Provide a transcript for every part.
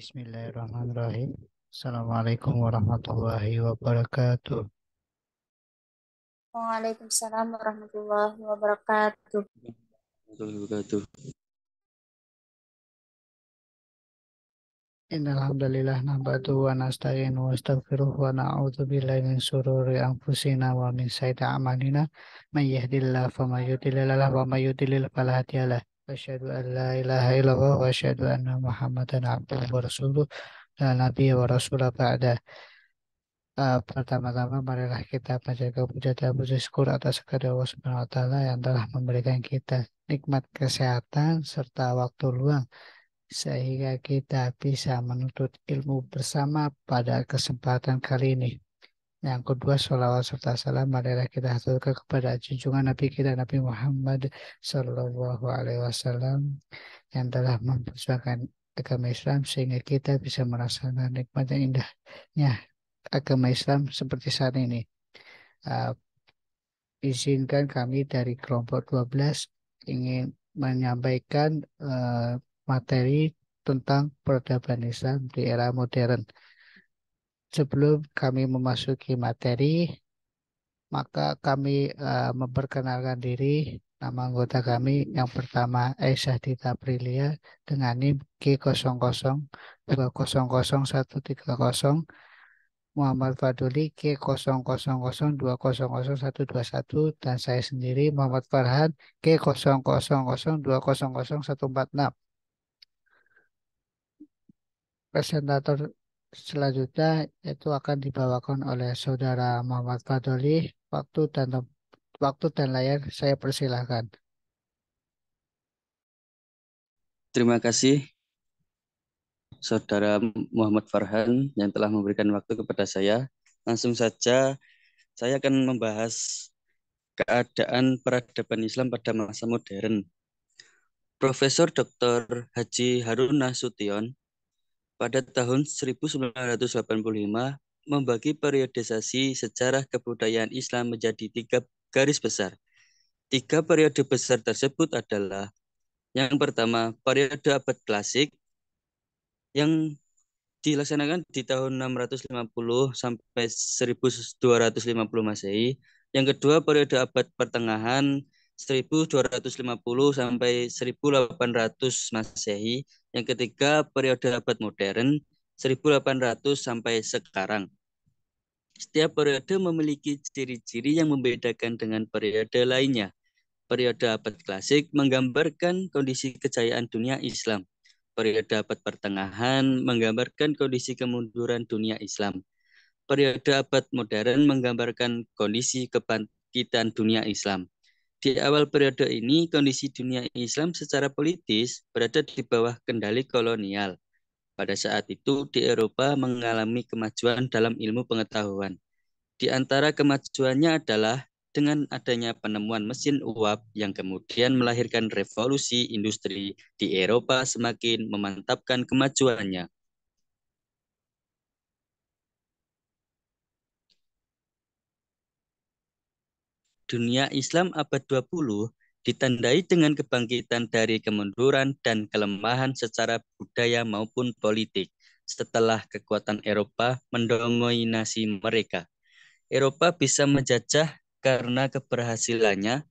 Bismillahirrahmanirrahim. Assalamualaikum warahmatullahi wabarakatuh. Waalaikumsalam warahmatullahi wabarakatuh. wabarakatuh. Innalhamdulillah nahmadu wa nasta'inu wa astaghfiruh wa na'udzu billahi min syururi anfusina wa min sayyiati a'malina may yahdihillahu fala mudhillalah wa may yudlil fala hadiyalah Asyhadu an la ilaha illallah wa asyhadu anna Muhammadan abduhu wa rasuluh dan nabi wa rasulah ba'da. Uh, pertama-tama marilah kita menjaga puja dan puji syukur atas segala Allah Subhanahu wa taala yang telah memberikan kita nikmat kesehatan serta waktu luang sehingga kita bisa menuntut ilmu bersama pada kesempatan kali ini. Yang kedua, sholawat serta salam marilah kita haturkan kepada junjungan Nabi kita Nabi Muhammad Sallallahu Alaihi Wasallam yang telah memperjuangkan agama Islam sehingga kita bisa merasakan nikmat yang indahnya agama Islam seperti saat ini. Uh, izinkan kami dari kelompok 12 ingin menyampaikan uh, materi tentang peradaban Islam di era modern. Sebelum kami memasuki materi, maka kami uh, memperkenalkan diri nama anggota kami yang pertama Aisyah Dita Prilia dengan NIM G00 200130 Muhammad Faduli G0002000121 dan saya sendiri Muhammad Farhan G0002000146. Presentator selanjutnya itu akan dibawakan oleh saudara Muhammad Fadoli. Waktu dan waktu dan layar saya persilahkan. Terima kasih saudara Muhammad Farhan yang telah memberikan waktu kepada saya. Langsung saja saya akan membahas keadaan peradaban Islam pada masa modern. Profesor Dr. Haji Harun Nasution pada tahun 1985 membagi periodisasi sejarah kebudayaan Islam menjadi tiga garis besar. Tiga periode besar tersebut adalah yang pertama, periode abad klasik yang dilaksanakan di tahun 650 sampai 1250 Masehi. Yang kedua, periode abad pertengahan 1250 sampai 1800 Masehi. Yang ketiga periode abad modern 1800 sampai sekarang. Setiap periode memiliki ciri-ciri yang membedakan dengan periode lainnya. Periode abad klasik menggambarkan kondisi kejayaan dunia Islam. Periode abad pertengahan menggambarkan kondisi kemunduran dunia Islam. Periode abad modern menggambarkan kondisi kebangkitan dunia Islam. Di awal periode ini, kondisi dunia Islam secara politis berada di bawah kendali kolonial. Pada saat itu, di Eropa mengalami kemajuan dalam ilmu pengetahuan. Di antara kemajuannya adalah dengan adanya penemuan mesin uap yang kemudian melahirkan revolusi industri di Eropa semakin memantapkan kemajuannya. dunia Islam abad 20 ditandai dengan kebangkitan dari kemunduran dan kelemahan secara budaya maupun politik setelah kekuatan Eropa mendominasi mereka. Eropa bisa menjajah karena keberhasilannya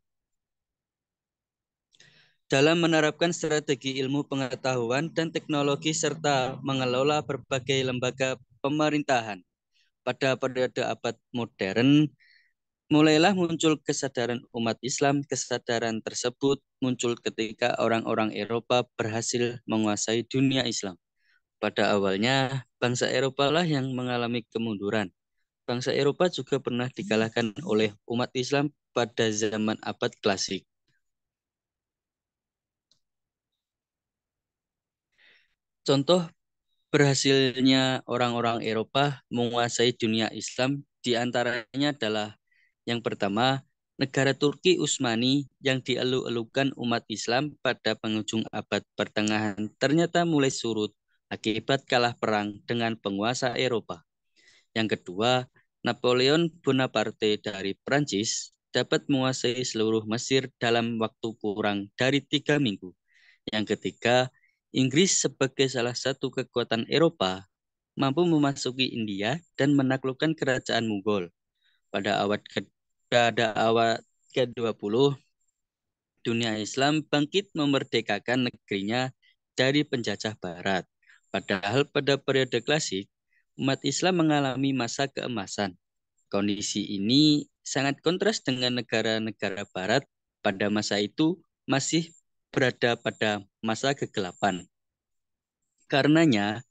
dalam menerapkan strategi ilmu pengetahuan dan teknologi serta mengelola berbagai lembaga pemerintahan. Pada periode abad modern, Mulailah muncul kesadaran umat Islam, kesadaran tersebut muncul ketika orang-orang Eropa berhasil menguasai dunia Islam. Pada awalnya, bangsa Eropa lah yang mengalami kemunduran. Bangsa Eropa juga pernah dikalahkan oleh umat Islam pada zaman abad klasik. Contoh berhasilnya orang-orang Eropa menguasai dunia Islam diantaranya adalah yang pertama, negara Turki Utsmani yang dielu-elukan umat Islam pada penghujung abad pertengahan ternyata mulai surut akibat kalah perang dengan penguasa Eropa. Yang kedua, Napoleon Bonaparte dari Prancis dapat menguasai seluruh Mesir dalam waktu kurang dari tiga minggu. Yang ketiga, Inggris sebagai salah satu kekuatan Eropa mampu memasuki India dan menaklukkan kerajaan Mughal. Pada awal ke pada awal ke-20, dunia Islam bangkit memerdekakan negerinya dari penjajah barat. Padahal pada periode klasik, umat Islam mengalami masa keemasan. Kondisi ini sangat kontras dengan negara-negara barat pada masa itu masih berada pada masa kegelapan. Karenanya,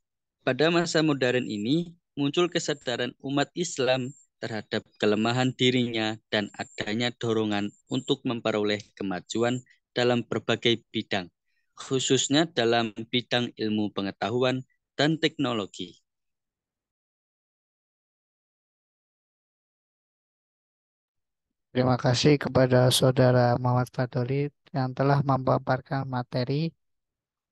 pada masa modern ini muncul kesadaran umat Islam terhadap kelemahan dirinya dan adanya dorongan untuk memperoleh kemajuan dalam berbagai bidang, khususnya dalam bidang ilmu pengetahuan dan teknologi. Terima kasih kepada Saudara Muhammad Fadoli yang telah memaparkan materi.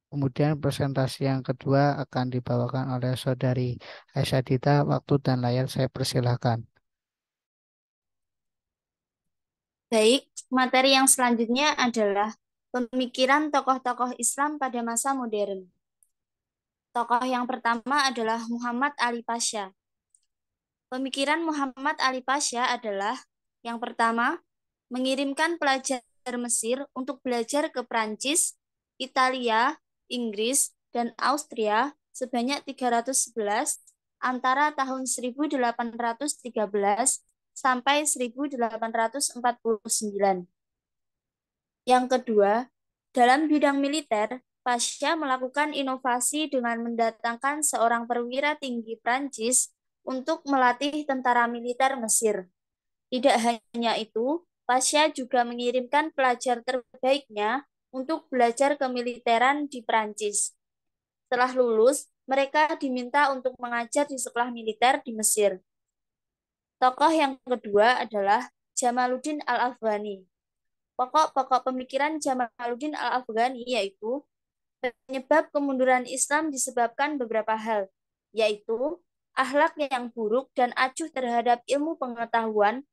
Kemudian presentasi yang kedua akan dibawakan oleh Saudari Aisyah Dita. Waktu dan layar saya persilahkan. Baik, materi yang selanjutnya adalah pemikiran tokoh-tokoh Islam pada masa modern. Tokoh yang pertama adalah Muhammad Ali Pasha. Pemikiran Muhammad Ali Pasha adalah yang pertama, mengirimkan pelajar Mesir untuk belajar ke Prancis, Italia, Inggris, dan Austria sebanyak 311 antara tahun 1813 sampai 1849. Yang kedua, dalam bidang militer, Pasha melakukan inovasi dengan mendatangkan seorang perwira tinggi Prancis untuk melatih tentara militer Mesir. Tidak hanya itu, Pasha juga mengirimkan pelajar terbaiknya untuk belajar kemiliteran di Prancis. Setelah lulus, mereka diminta untuk mengajar di sekolah militer di Mesir. Tokoh yang kedua adalah Jamaluddin Al-Afghani. Pokok-pokok pemikiran Jamaluddin Al-Afghani yaitu penyebab kemunduran Islam disebabkan beberapa hal, yaitu ahlak yang buruk dan acuh terhadap ilmu pengetahuan,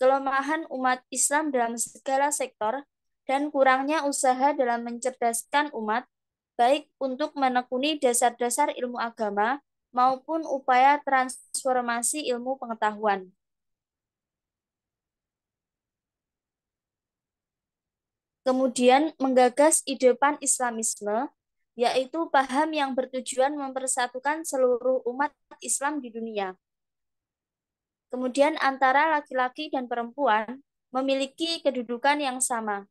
kelemahan umat Islam dalam segala sektor, dan kurangnya usaha dalam mencerdaskan umat, baik untuk menekuni dasar-dasar ilmu agama maupun upaya transformasi ilmu pengetahuan. Kemudian menggagas ide pan-islamisme, yaitu paham yang bertujuan mempersatukan seluruh umat Islam di dunia. Kemudian antara laki-laki dan perempuan memiliki kedudukan yang sama.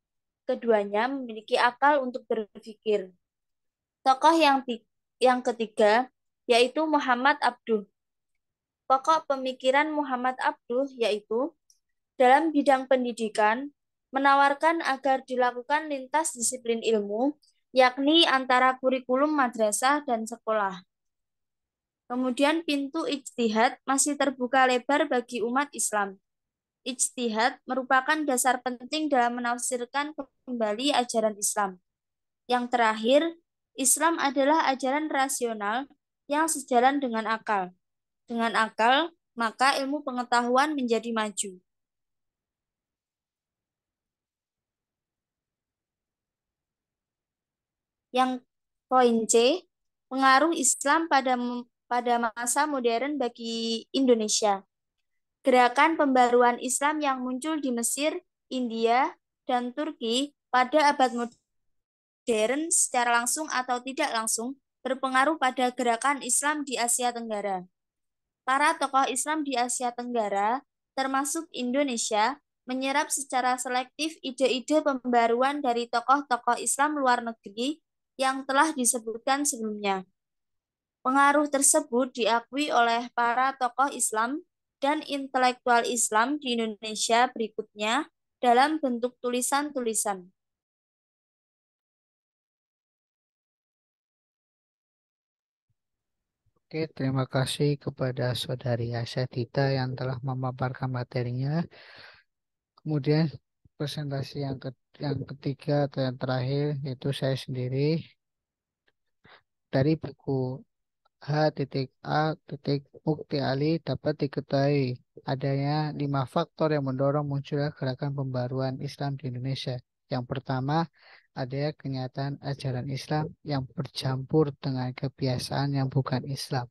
Keduanya memiliki akal untuk berpikir. Tokoh yang yang ketiga yaitu Muhammad Abduh. Pokok pemikiran Muhammad Abduh yaitu dalam bidang pendidikan menawarkan agar dilakukan lintas disiplin ilmu, yakni antara kurikulum madrasah dan sekolah. Kemudian pintu ijtihad masih terbuka lebar bagi umat Islam. Ijtihad merupakan dasar penting dalam menafsirkan kembali ajaran Islam. Yang terakhir, Islam adalah ajaran rasional yang sejalan dengan akal. Dengan akal, maka ilmu pengetahuan menjadi maju. Yang poin C, pengaruh Islam pada pada masa modern bagi Indonesia. Gerakan pembaruan Islam yang muncul di Mesir, India, dan Turki pada abad modern secara langsung atau tidak langsung berpengaruh pada gerakan Islam di Asia Tenggara. Para tokoh Islam di Asia Tenggara, termasuk Indonesia, menyerap secara selektif ide-ide pembaruan dari tokoh-tokoh Islam luar negeri yang telah disebutkan sebelumnya. Pengaruh tersebut diakui oleh para tokoh Islam dan intelektual Islam di Indonesia berikutnya dalam bentuk tulisan-tulisan. Oke, terima kasih kepada saudari Dita yang telah memaparkan materinya. Kemudian presentasi yang, ke yang ketiga atau yang terakhir yaitu saya sendiri dari buku H titik Mukti Ali dapat diketahui adanya lima faktor yang mendorong munculnya gerakan pembaruan Islam di Indonesia. Yang pertama, ada kenyataan ajaran Islam yang bercampur dengan kebiasaan yang bukan Islam.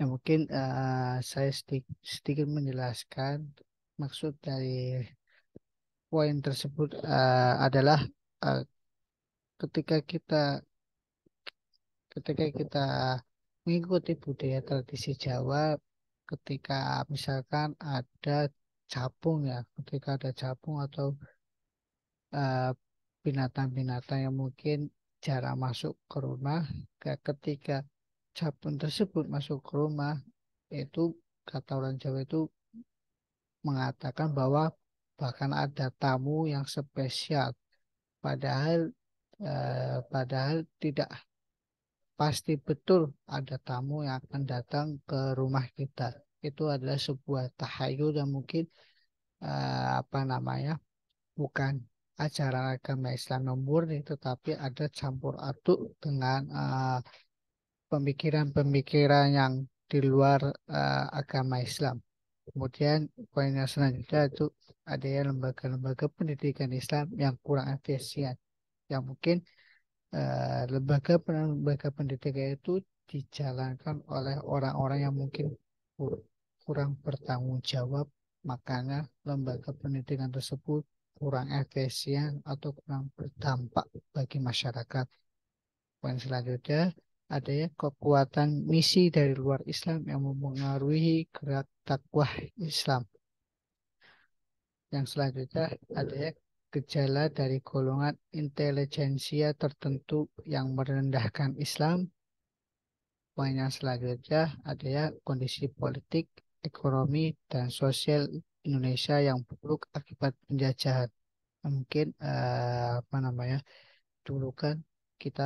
Ya, mungkin uh, saya sedikit, sedikit menjelaskan maksud dari poin tersebut uh, adalah uh, ketika kita ketika kita mengikuti budaya tradisi Jawa ketika misalkan ada capung ya ketika ada capung atau uh, binatang-binatang yang mungkin jarang masuk ke rumah ketika capung tersebut masuk ke rumah itu kata orang Jawa itu mengatakan bahwa bahkan ada tamu yang spesial padahal eh, padahal tidak pasti betul ada tamu yang akan datang ke rumah kita itu adalah sebuah tahayul dan mungkin eh, apa namanya bukan ajaran agama Islam nomor murni tetapi ada campur aduk dengan eh, pemikiran-pemikiran uh, yang di luar uh, agama Islam. Kemudian poin yang selanjutnya itu ada lembaga-lembaga pendidikan Islam yang kurang efisien. Yang mungkin uh, lembaga lembaga pendidikan itu dijalankan oleh orang-orang yang mungkin kurang bertanggung jawab, makanya lembaga pendidikan tersebut kurang efisien atau kurang berdampak bagi masyarakat. Poin selanjutnya adanya kekuatan misi dari luar Islam yang mempengaruhi gerak takwah Islam. Yang selanjutnya adanya gejala dari golongan intelijensia tertentu yang merendahkan Islam. Poin yang selanjutnya adanya kondisi politik, ekonomi, dan sosial Indonesia yang buruk akibat penjajahan. Mungkin uh, apa namanya dulu kan kita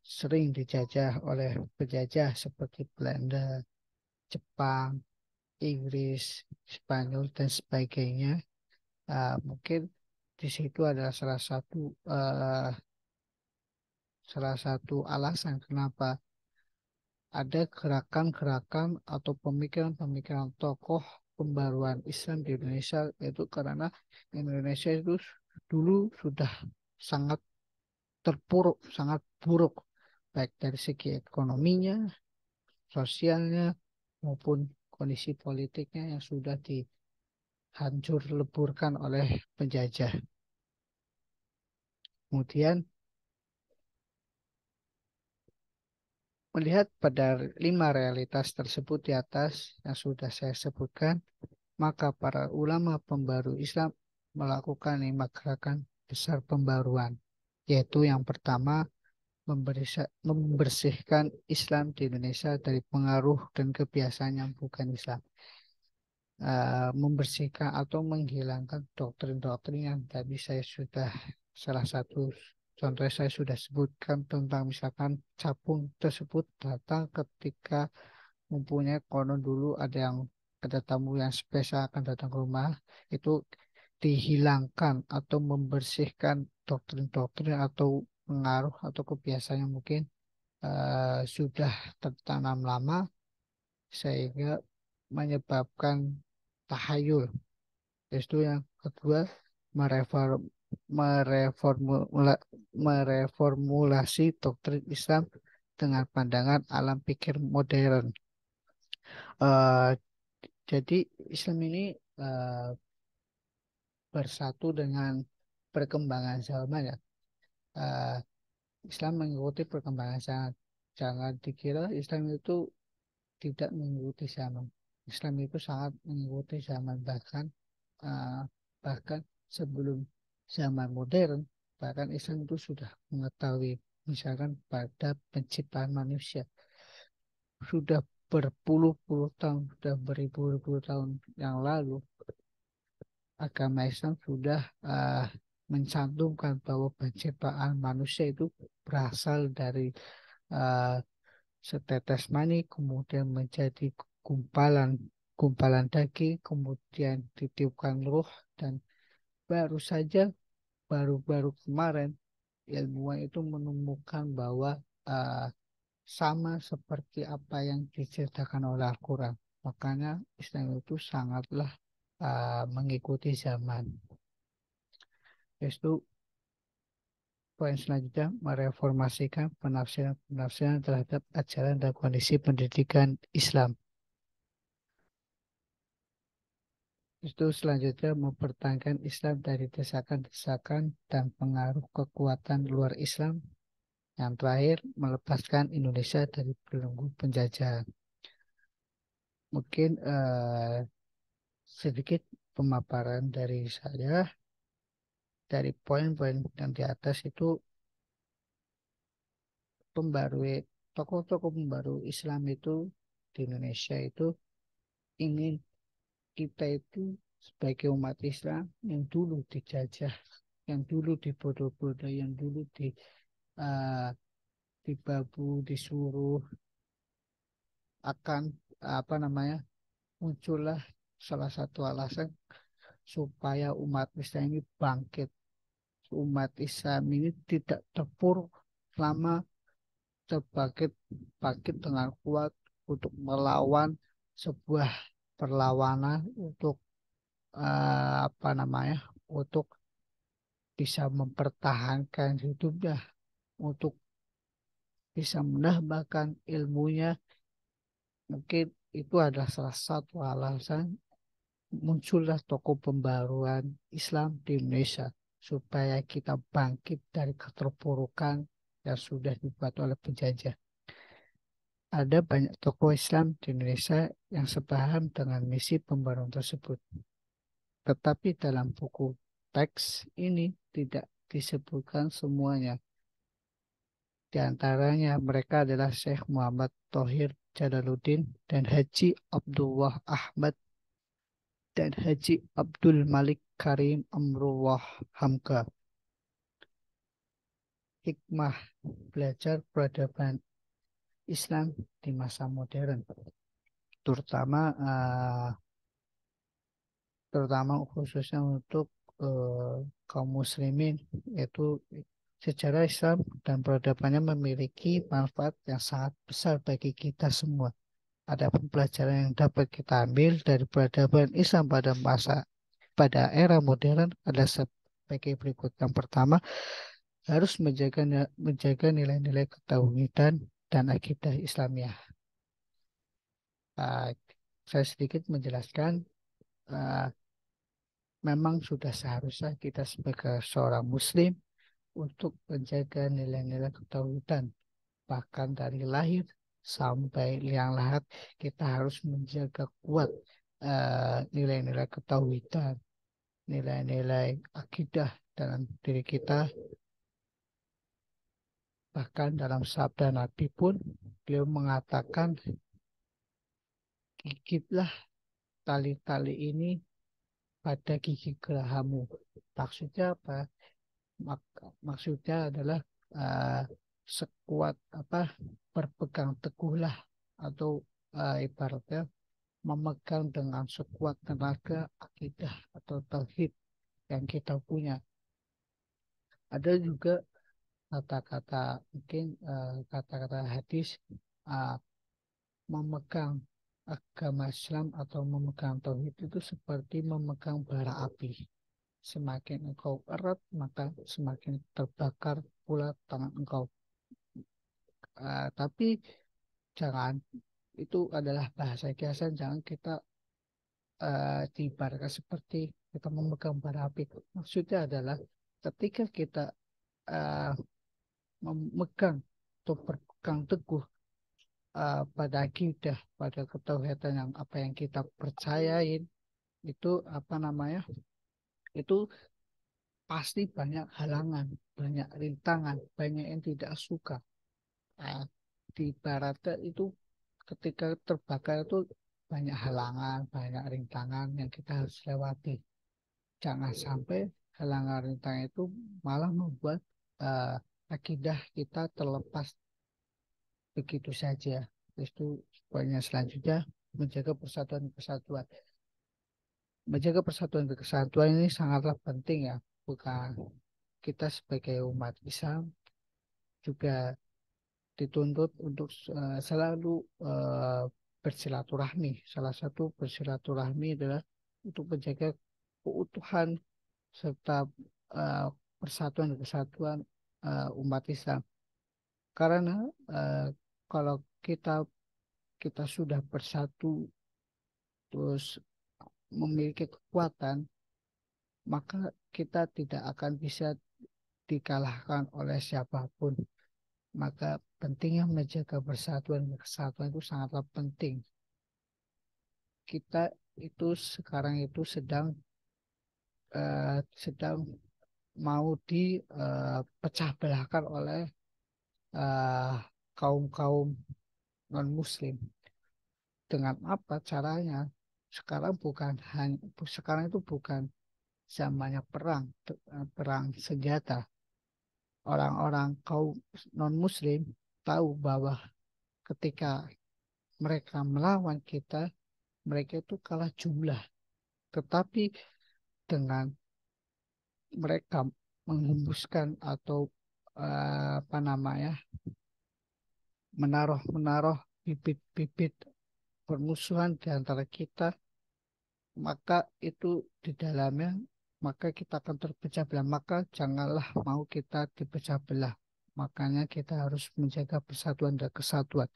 sering dijajah oleh penjajah seperti Belanda, Jepang, Inggris, Spanyol dan sebagainya. Uh, mungkin di situ adalah salah satu uh, salah satu alasan kenapa ada gerakan-gerakan atau pemikiran-pemikiran tokoh pembaruan Islam di Indonesia itu karena Indonesia itu dulu sudah sangat terpuruk, sangat buruk baik dari segi ekonominya, sosialnya maupun kondisi politiknya yang sudah dihancur leburkan oleh penjajah. Kemudian melihat pada lima realitas tersebut di atas yang sudah saya sebutkan, maka para ulama pembaru Islam melakukan lima gerakan besar pembaruan, yaitu yang pertama membersihkan Islam di Indonesia dari pengaruh dan kebiasaan yang bukan Islam. Eh, membersihkan atau menghilangkan doktrin-doktrin yang tadi saya sudah salah satu Contohnya saya sudah sebutkan tentang misalkan capung tersebut datang ketika mempunyai konon dulu ada yang ada tamu yang spesial akan datang ke rumah itu dihilangkan atau membersihkan doktrin-doktrin atau pengaruh atau kebiasaan yang mungkin uh, sudah tertanam lama sehingga menyebabkan tahayul. Itu yang kedua mereform mereformula, mereformulasi doktrin Islam dengan pandangan alam pikir modern. Uh, jadi Islam ini uh, bersatu dengan perkembangan zaman ya. Uh, Islam mengikuti perkembangan zaman. Jangan dikira Islam itu tidak mengikuti zaman. Islam itu sangat mengikuti zaman bahkan uh, bahkan sebelum zaman modern, bahkan Islam itu sudah mengetahui misalkan pada penciptaan manusia. Sudah berpuluh-puluh tahun, sudah beribu-ribu tahun yang lalu, agama Islam sudah uh, mencantumkan bahwa penciptaan manusia itu berasal dari uh, setetes mani, kemudian menjadi gumpalan gumpalan daging, kemudian ditiupkan ruh dan baru saja baru-baru kemarin ilmuwan itu menemukan bahwa uh, sama seperti apa yang diceritakan oleh Al-Quran. Makanya Islam itu sangatlah uh, mengikuti zaman. Terus itu poin selanjutnya mereformasikan penafsiran-penafsiran terhadap ajaran dan kondisi pendidikan Islam. itu selanjutnya mempertahankan Islam dari desakan-desakan dan pengaruh kekuatan luar Islam. Yang terakhir, melepaskan Indonesia dari belenggu penjajah. Mungkin eh, sedikit pemaparan dari saya. Dari poin-poin yang di atas itu pembarui tokoh-tokoh pembaru Islam itu di Indonesia itu ingin kita itu sebagai umat Islam yang dulu dijajah, yang dulu dibodoh-bodoh, yang dulu di uh, dibabu, disuruh akan apa namanya muncullah salah satu alasan supaya umat Islam ini bangkit. Umat Islam ini tidak terpuruk lama terbangkit bangkit dengan kuat untuk melawan sebuah perlawanan untuk uh, apa namanya untuk bisa mempertahankan hidupnya untuk bisa menambahkan ilmunya mungkin itu adalah salah satu alasan muncullah tokoh pembaruan Islam di Indonesia supaya kita bangkit dari keterpurukan yang sudah dibuat oleh penjajah. Ada banyak tokoh Islam di Indonesia yang sepaham dengan misi pembaruan tersebut. Tetapi dalam buku teks ini tidak disebutkan semuanya. Di antaranya mereka adalah Syekh Muhammad Tohir Jalaluddin dan Haji Abdullah Ahmad dan Haji Abdul Malik Karim Amrullah Hamka. Hikmah belajar peradaban Islam di masa modern, terutama uh, terutama khususnya untuk uh, kaum muslimin yaitu sejarah Islam dan peradabannya memiliki manfaat yang sangat besar bagi kita semua. Ada pelajaran yang dapat kita ambil dari peradaban Islam pada masa pada era modern ada sebagai berikut. Yang pertama, harus menjaga menjaga nilai-nilai ketahuan dan akidah Islamiah. Ya. Uh, saya sedikit menjelaskan, uh, memang sudah seharusnya kita sebagai seorang Muslim untuk menjaga nilai-nilai ketauhidan, bahkan dari lahir sampai liang lahat kita harus menjaga kuat nilai eh, nilai-nilai ketauhidan, nilai-nilai akidah dalam diri kita Bahkan dalam sabda Nabi pun beliau mengatakan gigitlah tali-tali ini pada gigi gerahamu. Maksudnya apa? Mak maksudnya adalah uh, sekuat apa berpegang teguhlah atau uh, ibaratnya memegang dengan sekuat tenaga akidah atau tauhid yang kita punya. Ada juga kata-kata mungkin eh, kata-kata uh, hadis uh, memegang agama Islam atau memegang tauhid itu seperti memegang bara api. Semakin engkau erat, maka semakin terbakar pula tangan engkau. Uh, tapi jangan itu adalah bahasa kiasan, jangan kita uh, diibaratkan seperti kita memegang bara api. Maksudnya adalah ketika kita uh, memegang atau berpegang teguh uh, pada akidah, pada ketauhidan yang apa yang kita percayain itu apa namanya? Itu pasti banyak halangan, banyak rintangan, banyak yang tidak suka. Nah, di Barat itu ketika terbakar itu banyak halangan, banyak rintangan yang kita harus lewati. Jangan sampai halangan rintangan itu malah membuat uh, akidah kita terlepas begitu saja. itu poinnya selanjutnya menjaga persatuan kesatuan. Menjaga persatuan dan kesatuan ini sangatlah penting ya. Bukan kita sebagai umat Islam juga dituntut untuk eh, selalu eh, bersilaturahmi. Salah satu bersilaturahmi adalah untuk menjaga keutuhan serta eh, persatuan dan kesatuan uh, umat Islam karena uh, kalau kita kita sudah bersatu terus memiliki kekuatan maka kita tidak akan bisa dikalahkan oleh siapapun maka pentingnya menjaga persatuan dan kesatuan itu sangatlah penting kita itu sekarang itu sedang uh, sedang mau dipecah eh, belahkan oleh eh, kaum-kaum non muslim dengan apa caranya sekarang bukan hanya sekarang itu bukan zamannya perang eh, perang senjata orang-orang kaum non muslim tahu bahwa ketika mereka melawan kita mereka itu kalah jumlah tetapi dengan mereka menghembuskan atau uh, apa namanya menaruh menaruh bibit-bibit permusuhan di antara kita maka itu di dalamnya maka kita akan terpecah belah maka janganlah mau kita dipecah belah makanya kita harus menjaga persatuan dan kesatuan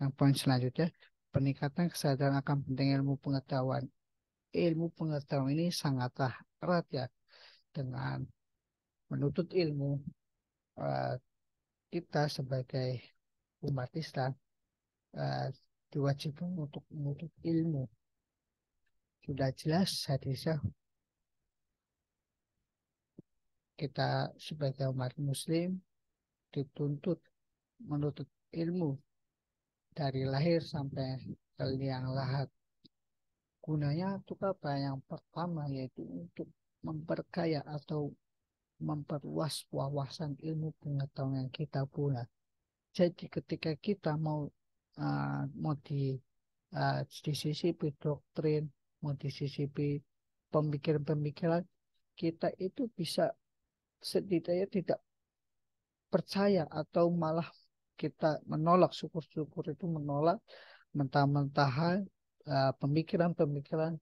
yang poin selanjutnya peningkatan kesadaran akan penting ilmu pengetahuan ilmu pengetahuan ini sangatlah erat ya dengan menuntut ilmu eh, kita sebagai umat Islam eh, diwajibkan untuk menuntut ilmu sudah jelas hadisnya kita sebagai umat muslim dituntut menuntut ilmu dari lahir sampai ke liang lahat gunanya itu apa? Yang pertama yaitu untuk memperkaya atau memperluas wawasan ilmu pengetahuan yang kita punya. Jadi ketika kita mau uh, mau di uh, ah, disisipi doktrin, mau disisipi pemikiran-pemikiran, kita itu bisa setidaknya tidak percaya atau malah kita menolak syukur-syukur itu menolak mentah-mentah ah, pemikiran-pemikiran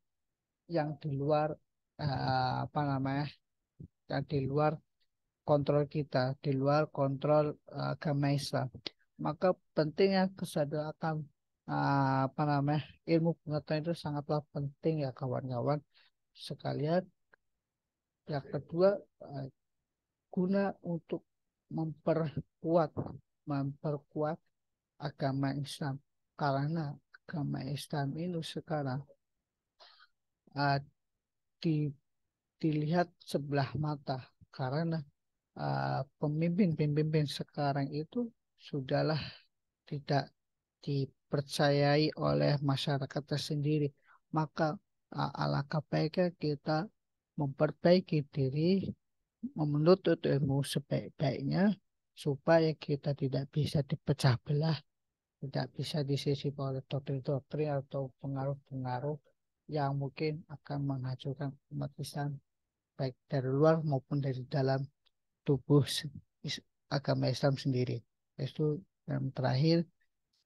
yang di luar Eh, apa namanya di luar kontrol kita, di luar kontrol uh, agama Islam. Maka pentingnya kesadaran akan eh, apa namanya ilmu pengetahuan itu sangatlah penting ya kawan-kawan sekalian. Yang kedua guna untuk memperkuat memperkuat agama Islam karena agama Islam ini sekarang uh, di, dilihat sebelah mata karena eh, pemimpin-pemimpin sekarang itu sudahlah tidak dipercayai oleh masyarakat tersendiri. Maka uh, alangkah baiknya kita memperbaiki diri menuntut ilmu sebaik-baiknya supaya kita tidak bisa dipecah belah, tidak bisa disisip oleh doktrin-doktrin atau pengaruh-pengaruh yang mungkin akan menghancurkan umat Islam baik dari luar maupun dari dalam tubuh agama Islam sendiri. Itu yang terakhir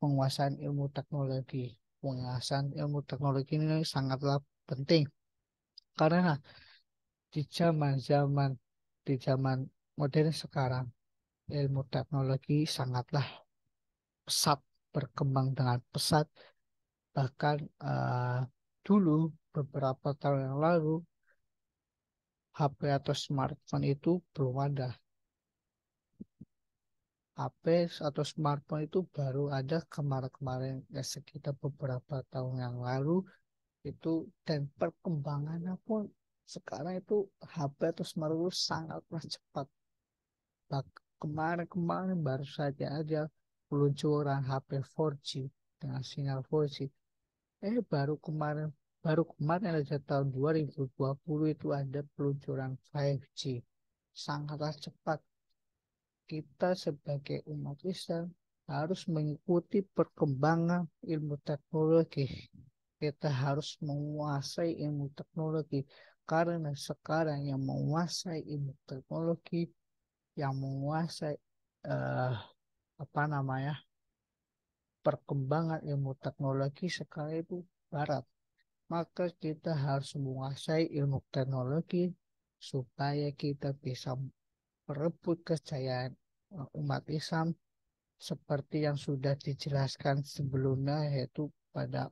penguasaan ilmu teknologi. Penguasaan ilmu teknologi ini sangatlah penting karena di zaman zaman di zaman modern sekarang ilmu teknologi sangatlah pesat berkembang dengan pesat bahkan uh, dulu beberapa tahun yang lalu HP atau smartphone itu belum ada. HP atau smartphone itu baru ada kemarin-kemarin ya sekitar beberapa tahun yang lalu itu dan perkembangannya pun sekarang itu HP atau smartphone itu sangatlah cepat. Kemarin-kemarin baru saja ada peluncuran HP 4G dengan sinyal 4G eh baru kemarin baru kemarin aja tahun 2020 itu ada peluncuran 5G sangatlah cepat kita sebagai umat Islam harus mengikuti perkembangan ilmu teknologi kita harus menguasai ilmu teknologi karena sekarang yang menguasai ilmu teknologi yang menguasai uh, apa namanya perkembangan ilmu teknologi itu barat. Maka kita harus menguasai ilmu teknologi supaya kita bisa merebut kejayaan eh, umat Islam seperti yang sudah dijelaskan sebelumnya yaitu pada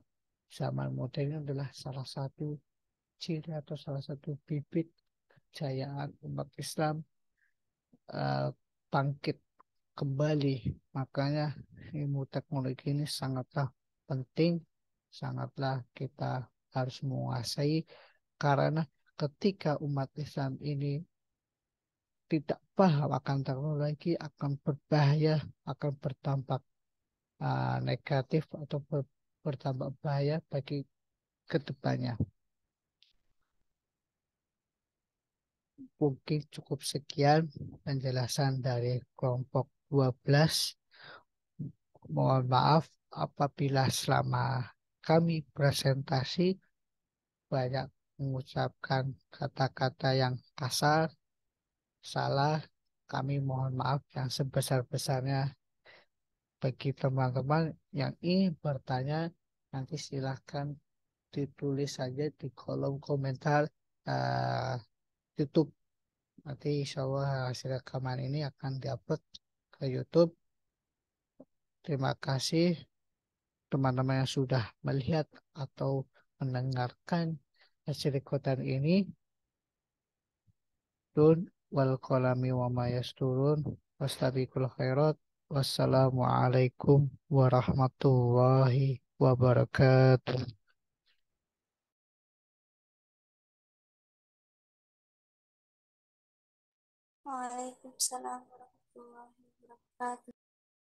zaman modern adalah salah satu ciri atau salah satu bibit kejayaan umat Islam uh, bangkit kembali. Makanya ilmu teknologi ini sangatlah penting, sangatlah kita harus menguasai karena ketika umat Islam ini tidak paham akan teknologi akan berbahaya, akan bertampak uh, ah, negatif atau ber, bertambah bahaya bagi kedepannya. Mungkin cukup sekian penjelasan dari kelompok 12 mohon maaf apabila selama kami presentasi banyak mengucapkan kata-kata yang kasar, salah, kami mohon maaf yang sebesar-besarnya. Bagi teman-teman yang ingin bertanya, nanti silahkan ditulis saja di kolom komentar uh, YouTube. Nanti insya Allah hasil rekaman ini akan diupload ke YouTube. Terima kasih teman-teman yang sudah melihat atau mendengarkan hasil ikutan ini. Dun wal kolami wa mayas turun. Wastabikul Wassalamualaikum warahmatullahi wabarakatuh. Waalaikumsalam warahmatullahi بعد